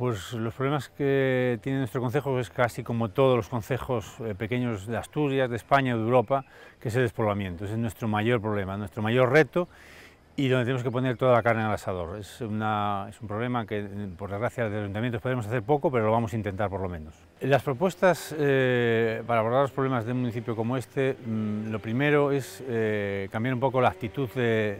pues los problemas que tiene nuestro concejo es casi como todos los concejos eh, pequeños de Asturias, de España, de Europa, que es el despoblamiento. Ese es nuestro mayor problema, nuestro mayor reto y donde tenemos que poner toda la carne en el asador. Es, un problema que, por desgracia, de los ayuntamientos podemos hacer poco, pero lo vamos a intentar por lo menos. Las propuestas eh, para abordar los problemas de un municipio como este, mm, lo primero es eh, cambiar un poco la actitud de,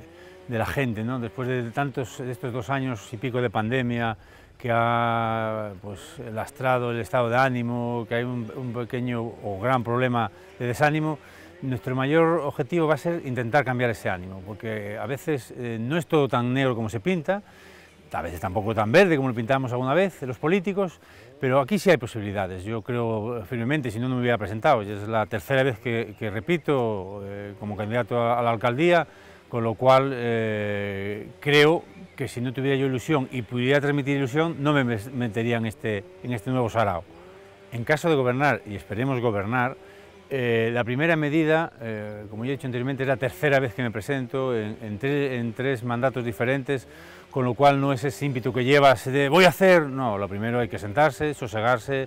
la gente. ¿no? Después de tantos de estos dos años y pico de pandemia, que ha pues, lastrado el estado de ánimo, que hay un, pequeño o gran problema de desánimo, nuestro mayor objetivo va a ser intentar cambiar ese ánimo, porque a veces eh, no es todo tan negro como se pinta, a veces tampoco tan verde como lo pintamos alguna vez los políticos, pero aquí sí hay posibilidades, yo creo firmemente, si no, no me hubiera presentado, es la tercera vez que, repito eh, como candidato a, la alcaldía, con lo cual eh, creo que si no tuviera yo ilusión y pudiera transmitir ilusión, no me metería en este, en este nuevo sarao. En caso de gobernar, y esperemos gobernar, eh, la primera medida, eh, como ya he dicho anteriormente, es la tercera vez que me presento en, tres, mandatos diferentes, con lo cual no es ese ímpetu que llevas de voy a hacer, no, lo primero hay que sentarse, sosegarse,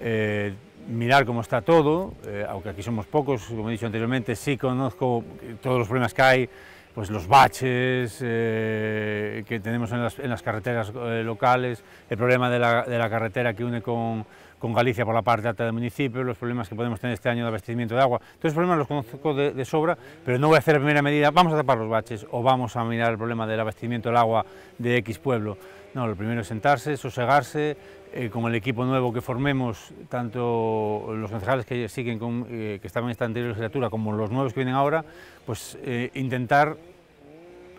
eh, mirar cómo está todo, aunque aquí somos pocos, como he dicho anteriormente, sí conozco todos los problemas que hay, pues los baches, que tenemos en las, carreteras eh, locales, el problema de la, carretera que une con, Galicia por la parte alta del municipio, los problemas que podemos tener este año de abastecimiento de agua. Todos esos problemas los conozco de, sobra, pero no voy a hacer la primera medida, vamos a tapar los baches o vamos a mirar el problema del abastecimiento del agua de X pueblo. No, lo primero es sentarse, sosegarse, eh, con el equipo nuevo que formemos, tanto los concejales que siguen, con, eh, que estaban en esta anterior legislatura, como los nuevos que vienen ahora, pues intentar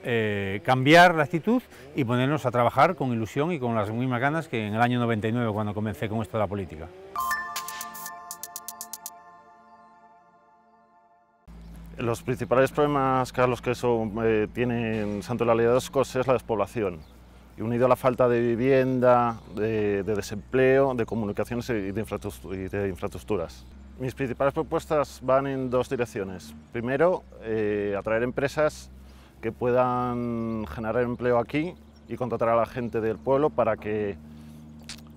eh, cambiar la actitud y ponernos a trabajar con ilusión y con las mismas ganas que en el año 99 cuando comencé con esto de la política. Los principales problemas, que eso, tiene Santo la de es la despoblación. Y unido a la falta de vivienda, de, desempleo, de comunicaciones y de, infraestructuras. Mis principales propuestas van en dos direcciones. Primero, eh, atraer empresas que puedan generar empleo aquí y contratar a la gente del pueblo para que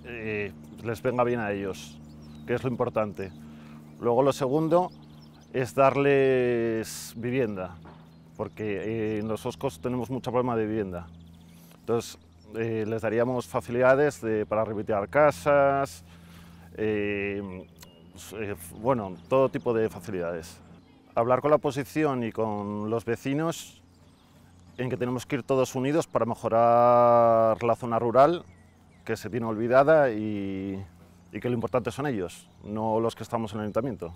eh, les venga bien a ellos, que es lo importante. Luego lo segundo es darles vivienda, porque eh, en los Oscos tenemos mucho problema de vivienda. Entonces eh, les daríamos facilidades para revitalizar casas, bueno, todo tipo de facilidades. Hablar con la oposición y con los vecinos en que tenemos que ir todos unidos para mejorar la zona rural, que se tiene olvidada y, que lo importante son ellos, no los que estamos en el ayuntamiento.